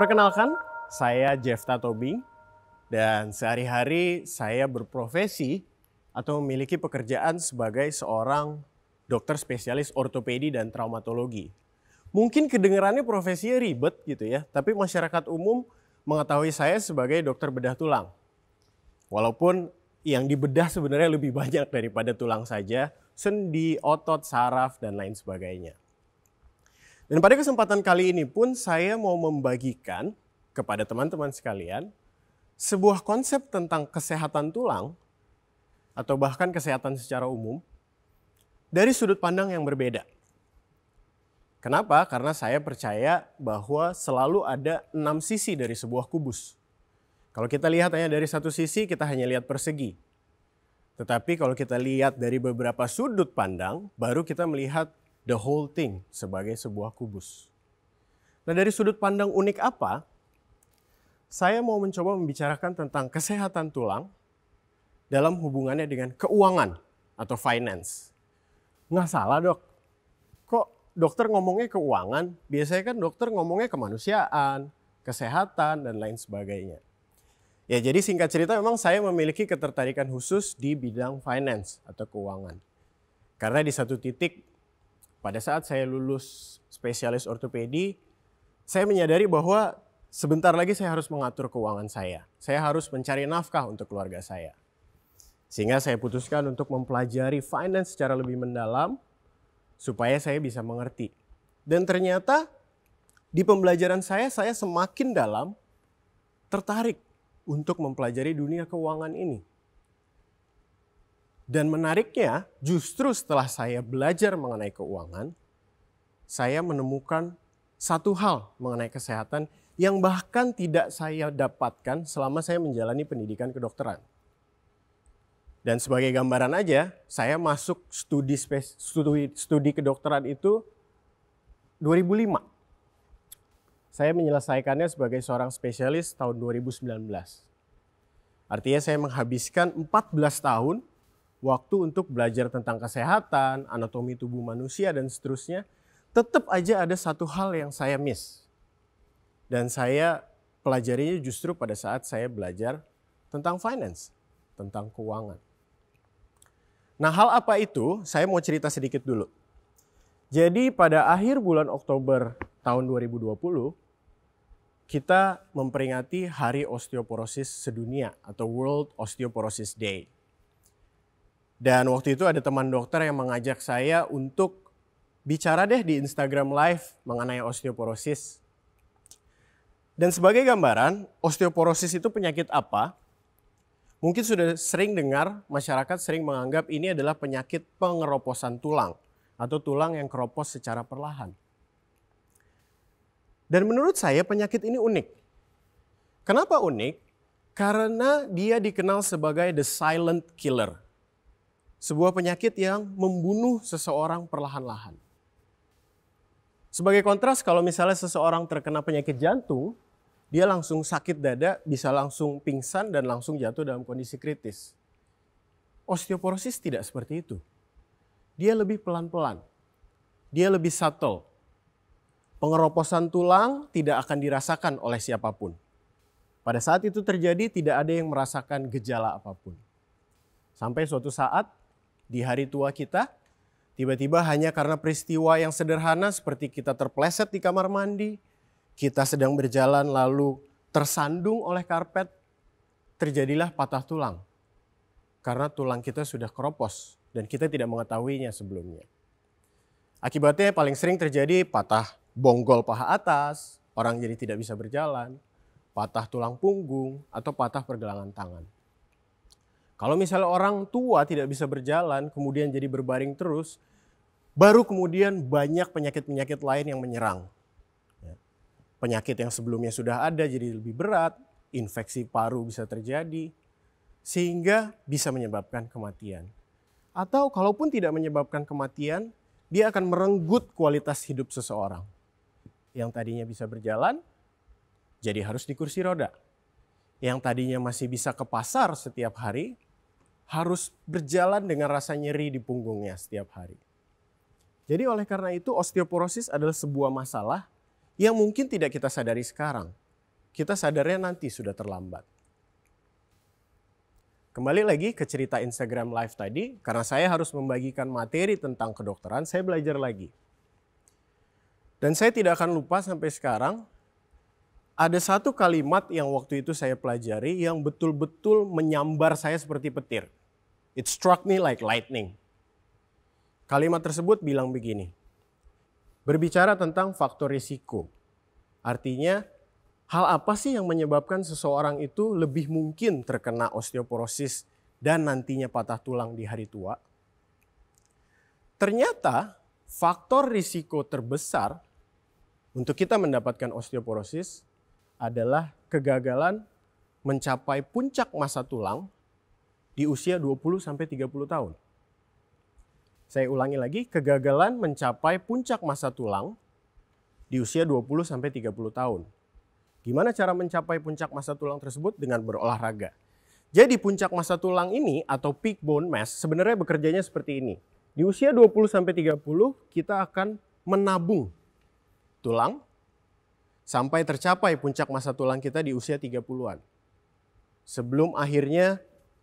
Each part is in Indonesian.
Perkenalkan, saya Jeff Tobing dan sehari-hari saya berprofesi atau memiliki pekerjaan sebagai seorang dokter spesialis ortopedi dan traumatologi. Mungkin kedengarannya profesinya ribet gitu ya, tapi masyarakat umum mengetahui saya sebagai dokter bedah tulang. Walaupun yang dibedah sebenarnya lebih banyak daripada tulang saja, sendi, otot, saraf, dan lain sebagainya. Dan pada kesempatan kali ini pun saya mau membagikan kepada teman-teman sekalian sebuah konsep tentang kesehatan tulang atau bahkan kesehatan secara umum dari sudut pandang yang berbeda. Kenapa? Karena saya percaya bahwa selalu ada enam sisi dari sebuah kubus. Kalau kita lihat hanya dari satu sisi, kita hanya lihat persegi. Tetapi kalau kita lihat dari beberapa sudut pandang, baru kita melihat the whole thing sebagai sebuah kubus. Nah, dari sudut pandang unik apa? Saya mau mencoba membicarakan tentang kesehatan tulang dalam hubungannya dengan keuangan atau finance. Nggak salah dok, kok dokter ngomongnya keuangan, biasanya kan dokter ngomongnya kemanusiaan, kesehatan, dan lain sebagainya. Ya jadi singkat cerita memang saya memiliki ketertarikan khusus di bidang finance atau keuangan. Karena di satu titik pada saat saya lulus spesialis ortopedi, saya menyadari bahwa sebentar lagi saya harus mengatur keuangan saya. Saya harus mencari nafkah untuk keluarga saya. Sehingga saya putuskan untuk mempelajari finance secara lebih mendalam supaya saya bisa mengerti. Dan ternyata di pembelajaran saya, saya semakin dalam tertarik untuk mempelajari dunia keuangan ini. Dan menariknya, justru setelah saya belajar mengenai keuangan, saya menemukan satu hal mengenai kesehatan yang bahkan tidak saya dapatkan selama saya menjalani pendidikan kedokteran. Dan sebagai gambaran aja, saya masuk studi studi, studi kedokteran itu 2005. Saya menyelesaikannya sebagai seorang spesialis tahun 2019. Artinya saya menghabiskan 14 tahun waktu untuk belajar tentang kesehatan, anatomi tubuh manusia, dan seterusnya, tetap aja ada satu hal yang saya miss. Dan saya pelajarinya justru pada saat saya belajar tentang finance, tentang keuangan. Nah hal apa itu? Saya mau cerita sedikit dulu. Jadi pada akhir bulan Oktober tahun 2020, kita memperingati Hari Osteoporosis Sedunia atau World Osteoporosis Day dan waktu itu ada teman dokter yang mengajak saya untuk bicara deh di Instagram Live mengenai osteoporosis. Dan sebagai gambaran, osteoporosis itu penyakit apa? Mungkin sudah sering dengar masyarakat sering menganggap ini adalah penyakit pengeroposan tulang atau tulang yang keropos secara perlahan. Dan menurut saya penyakit ini unik. Kenapa unik? Karena dia dikenal sebagai the silent killer sebuah penyakit yang membunuh seseorang perlahan-lahan. Sebagai kontras, kalau misalnya seseorang terkena penyakit jantung, dia langsung sakit dada, bisa langsung pingsan dan langsung jatuh dalam kondisi kritis. Osteoporosis tidak seperti itu. Dia lebih pelan-pelan. Dia lebih subtle. Pengeroposan tulang tidak akan dirasakan oleh siapapun. Pada saat itu terjadi tidak ada yang merasakan gejala apapun. Sampai suatu saat di hari tua kita, tiba-tiba hanya karena peristiwa yang sederhana seperti kita terpleset di kamar mandi, kita sedang berjalan lalu tersandung oleh karpet, terjadilah patah tulang. Karena tulang kita sudah keropos dan kita tidak mengetahuinya sebelumnya. Akibatnya paling sering terjadi patah bonggol paha atas, orang jadi tidak bisa berjalan, patah tulang punggung, atau patah pergelangan tangan. Kalau misalnya orang tua tidak bisa berjalan, kemudian jadi berbaring terus, baru kemudian banyak penyakit-penyakit lain yang menyerang. Ya. Penyakit yang sebelumnya sudah ada jadi lebih berat, infeksi paru bisa terjadi, sehingga bisa menyebabkan kematian. Atau kalaupun tidak menyebabkan kematian, dia akan merenggut kualitas hidup seseorang. Yang tadinya bisa berjalan, jadi harus di kursi roda. Yang tadinya masih bisa ke pasar setiap hari, harus berjalan dengan rasa nyeri di punggungnya setiap hari. Jadi oleh karena itu osteoporosis adalah sebuah masalah yang mungkin tidak kita sadari sekarang. Kita sadarnya nanti sudah terlambat. Kembali lagi ke cerita Instagram Live tadi, karena saya harus membagikan materi tentang kedokteran, saya belajar lagi. Dan saya tidak akan lupa sampai sekarang, ada satu kalimat yang waktu itu saya pelajari yang betul-betul menyambar saya seperti petir. It struck me like lightning. Kalimat tersebut bilang begini. Berbicara tentang faktor risiko. Artinya, hal apa sih yang menyebabkan seseorang itu lebih mungkin terkena osteoporosis dan nantinya patah tulang di hari tua? Ternyata faktor risiko terbesar untuk kita mendapatkan osteoporosis adalah kegagalan mencapai puncak masa tulang di usia 20 sampai 30 tahun. Saya ulangi lagi, kegagalan mencapai puncak masa tulang di usia 20 sampai 30 tahun. Gimana cara mencapai puncak masa tulang tersebut dengan berolahraga? Jadi puncak masa tulang ini atau peak bone mass sebenarnya bekerjanya seperti ini. Di usia 20 sampai 30 kita akan menabung tulang sampai tercapai puncak masa tulang kita di usia 30-an. Sebelum akhirnya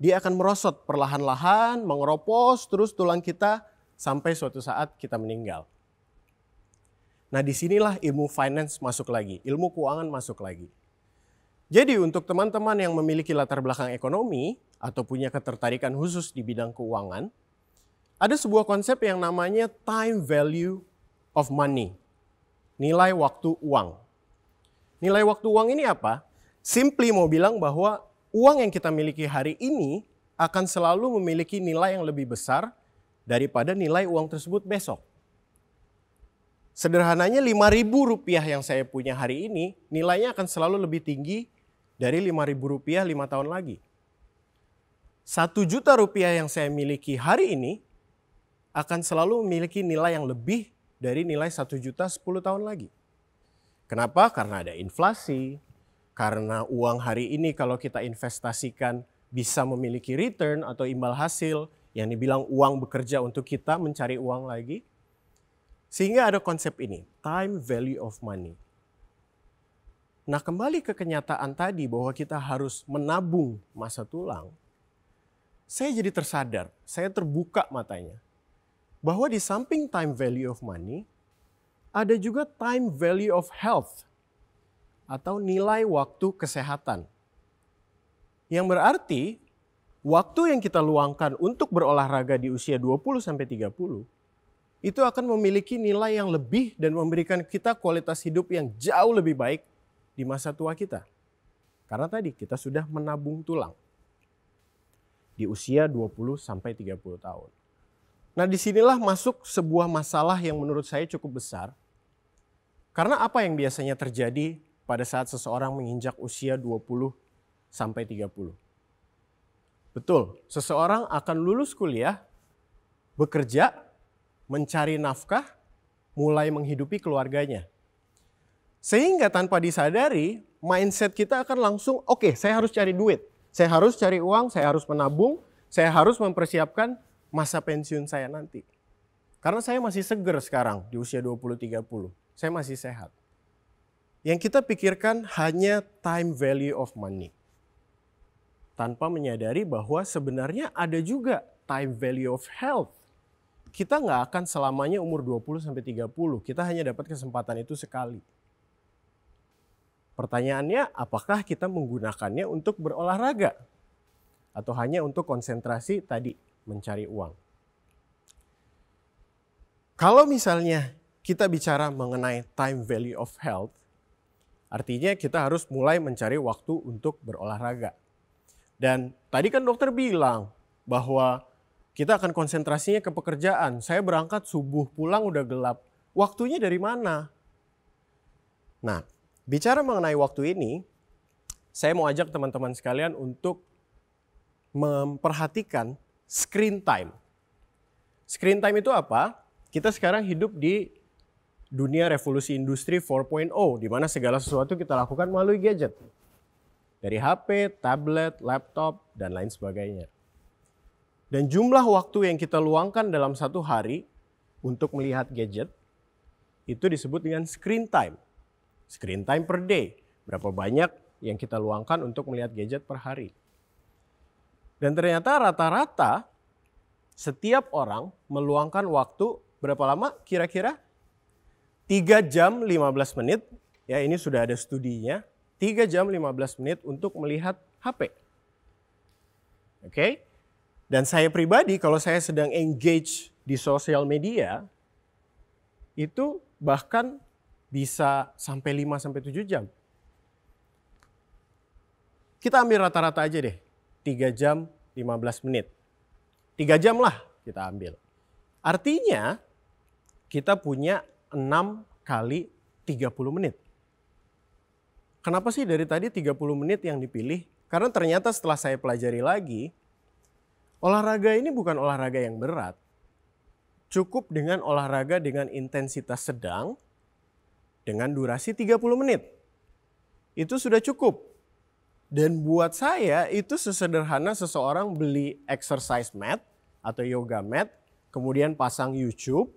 dia akan merosot perlahan-lahan, mengeropos terus tulang kita sampai suatu saat kita meninggal. Nah disinilah ilmu finance masuk lagi, ilmu keuangan masuk lagi. Jadi untuk teman-teman yang memiliki latar belakang ekonomi atau punya ketertarikan khusus di bidang keuangan, ada sebuah konsep yang namanya time value of money, nilai waktu uang. Nilai waktu uang ini apa? Simply mau bilang bahwa uang yang kita miliki hari ini akan selalu memiliki nilai yang lebih besar daripada nilai uang tersebut besok. Sederhananya ribu rupiah yang saya punya hari ini nilainya akan selalu lebih tinggi dari ribu rupiah lima tahun lagi. Satu juta rupiah yang saya miliki hari ini akan selalu memiliki nilai yang lebih dari nilai satu juta 10 tahun lagi. Kenapa? Karena ada inflasi, karena uang hari ini kalau kita investasikan bisa memiliki return atau imbal hasil yang dibilang uang bekerja untuk kita mencari uang lagi. Sehingga ada konsep ini, time value of money. Nah kembali ke kenyataan tadi bahwa kita harus menabung masa tulang. Saya jadi tersadar, saya terbuka matanya. Bahwa di samping time value of money, ada juga time value of health atau nilai waktu kesehatan. Yang berarti waktu yang kita luangkan untuk berolahraga di usia 20 sampai 30 itu akan memiliki nilai yang lebih dan memberikan kita kualitas hidup yang jauh lebih baik di masa tua kita. Karena tadi kita sudah menabung tulang di usia 20 sampai 30 tahun. Nah, disinilah masuk sebuah masalah yang menurut saya cukup besar. Karena apa yang biasanya terjadi pada saat seseorang menginjak usia 20 sampai 30. Betul, seseorang akan lulus kuliah, bekerja, mencari nafkah, mulai menghidupi keluarganya. Sehingga tanpa disadari, mindset kita akan langsung, oke okay, saya harus cari duit, saya harus cari uang, saya harus menabung, saya harus mempersiapkan masa pensiun saya nanti. Karena saya masih seger sekarang di usia 20-30, saya masih sehat. Yang kita pikirkan hanya time value of money. Tanpa menyadari bahwa sebenarnya ada juga time value of health. Kita nggak akan selamanya umur 20-30, kita hanya dapat kesempatan itu sekali. Pertanyaannya, apakah kita menggunakannya untuk berolahraga? Atau hanya untuk konsentrasi tadi, mencari uang? Kalau misalnya kita bicara mengenai time value of health, Artinya kita harus mulai mencari waktu untuk berolahraga. Dan tadi kan dokter bilang bahwa kita akan konsentrasinya ke pekerjaan. Saya berangkat subuh pulang udah gelap. Waktunya dari mana? Nah, bicara mengenai waktu ini, saya mau ajak teman-teman sekalian untuk memperhatikan screen time. Screen time itu apa? Kita sekarang hidup di dunia revolusi industri 4.0 di mana segala sesuatu kita lakukan melalui gadget. Dari HP, tablet, laptop, dan lain sebagainya. Dan jumlah waktu yang kita luangkan dalam satu hari untuk melihat gadget itu disebut dengan screen time. Screen time per day, berapa banyak yang kita luangkan untuk melihat gadget per hari. Dan ternyata rata-rata setiap orang meluangkan waktu berapa lama kira-kira 3 jam 15 menit, ya ini sudah ada studinya, 3 jam 15 menit untuk melihat HP. Oke? Okay? Dan saya pribadi kalau saya sedang engage di sosial media itu bahkan bisa sampai 5 sampai 7 jam. Kita ambil rata-rata aja deh, 3 jam 15 menit. 3 jam lah kita ambil. Artinya kita punya 6 kali 30 menit. Kenapa sih dari tadi 30 menit yang dipilih? Karena ternyata setelah saya pelajari lagi, olahraga ini bukan olahraga yang berat. Cukup dengan olahraga dengan intensitas sedang dengan durasi 30 menit. Itu sudah cukup. Dan buat saya itu sesederhana seseorang beli exercise mat atau yoga mat, kemudian pasang YouTube,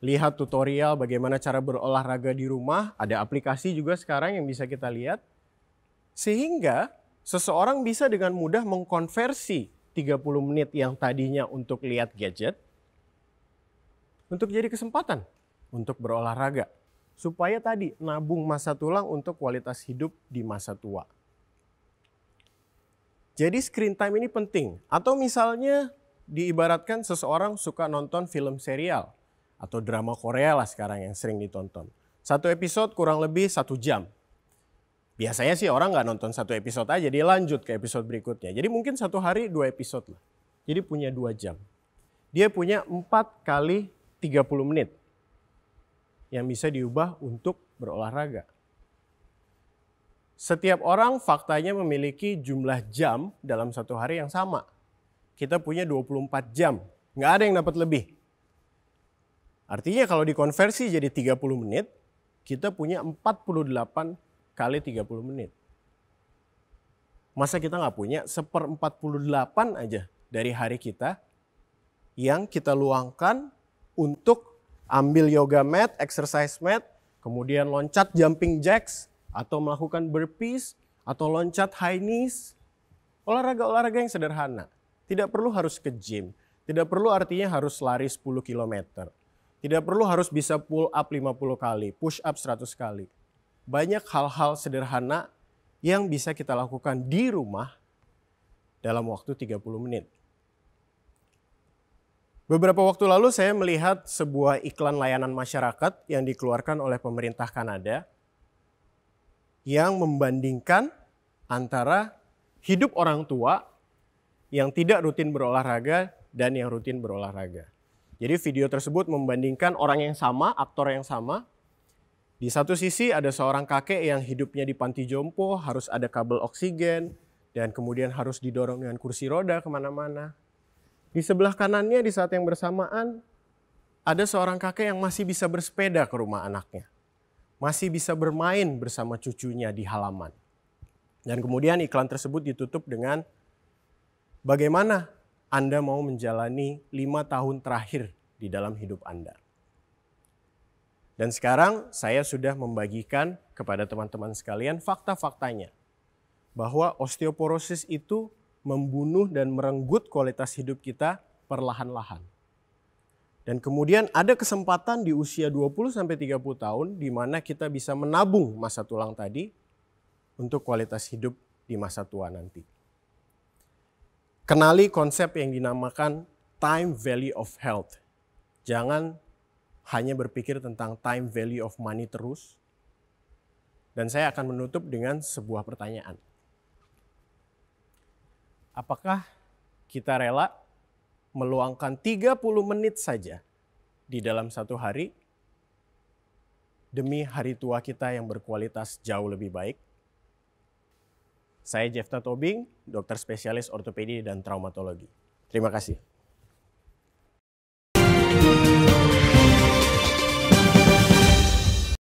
lihat tutorial bagaimana cara berolahraga di rumah, ada aplikasi juga sekarang yang bisa kita lihat. Sehingga seseorang bisa dengan mudah mengkonversi 30 menit yang tadinya untuk lihat gadget untuk jadi kesempatan untuk berolahraga. Supaya tadi nabung masa tulang untuk kualitas hidup di masa tua. Jadi screen time ini penting. Atau misalnya diibaratkan seseorang suka nonton film serial atau drama Korea lah sekarang yang sering ditonton. Satu episode kurang lebih satu jam. Biasanya sih orang nggak nonton satu episode aja, dia lanjut ke episode berikutnya. Jadi mungkin satu hari dua episode lah. Jadi punya dua jam. Dia punya empat kali tiga puluh menit yang bisa diubah untuk berolahraga. Setiap orang faktanya memiliki jumlah jam dalam satu hari yang sama. Kita punya 24 jam. Nggak ada yang dapat lebih. Artinya kalau dikonversi jadi 30 menit, kita punya 48 kali 30 menit. Masa kita nggak punya seper 48 aja dari hari kita yang kita luangkan untuk ambil yoga mat, exercise mat, kemudian loncat jumping jacks, atau melakukan burpees, atau loncat high knees. Olahraga-olahraga yang sederhana. Tidak perlu harus ke gym. Tidak perlu artinya harus lari 10 kilometer tidak perlu harus bisa pull up 50 kali, push up 100 kali. Banyak hal-hal sederhana yang bisa kita lakukan di rumah dalam waktu 30 menit. Beberapa waktu lalu saya melihat sebuah iklan layanan masyarakat yang dikeluarkan oleh pemerintah Kanada yang membandingkan antara hidup orang tua yang tidak rutin berolahraga dan yang rutin berolahraga. Jadi video tersebut membandingkan orang yang sama, aktor yang sama. Di satu sisi ada seorang kakek yang hidupnya di panti jompo, harus ada kabel oksigen, dan kemudian harus didorong dengan kursi roda kemana-mana. Di sebelah kanannya di saat yang bersamaan, ada seorang kakek yang masih bisa bersepeda ke rumah anaknya. Masih bisa bermain bersama cucunya di halaman. Dan kemudian iklan tersebut ditutup dengan bagaimana anda mau menjalani lima tahun terakhir di dalam hidup Anda. Dan sekarang saya sudah membagikan kepada teman-teman sekalian fakta-faktanya bahwa osteoporosis itu membunuh dan merenggut kualitas hidup kita perlahan-lahan. Dan kemudian ada kesempatan di usia 20 30 tahun di mana kita bisa menabung masa tulang tadi untuk kualitas hidup di masa tua nanti. Kenali konsep yang dinamakan time value of health. Jangan hanya berpikir tentang time value of money terus. Dan saya akan menutup dengan sebuah pertanyaan. Apakah kita rela meluangkan 30 menit saja di dalam satu hari demi hari tua kita yang berkualitas jauh lebih baik? Saya Jefta Tobing, dokter spesialis ortopedi dan traumatologi. Terima kasih.